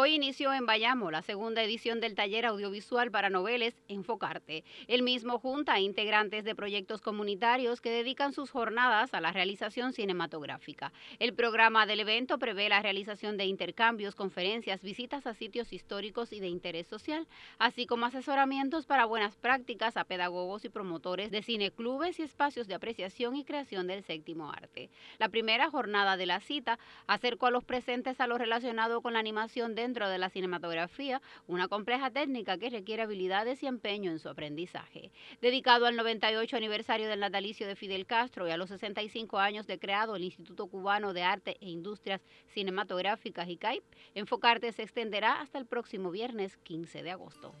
Hoy inició en Bayamo la segunda edición del taller audiovisual para noveles Enfocarte. El mismo junta a integrantes de proyectos comunitarios que dedican sus jornadas a la realización cinematográfica. El programa del evento prevé la realización de intercambios, conferencias, visitas a sitios históricos y de interés social, así como asesoramientos para buenas prácticas a pedagogos y promotores de cineclubes y espacios de apreciación y creación del séptimo arte. La primera jornada de la cita acercó a los presentes a lo relacionado con la animación de dentro de la cinematografía, una compleja técnica que requiere habilidades y empeño en su aprendizaje. Dedicado al 98 aniversario del natalicio de Fidel Castro y a los 65 años de creado el Instituto Cubano de Arte e Industrias Cinematográficas, CAIP, Enfocarte se extenderá hasta el próximo viernes 15 de agosto.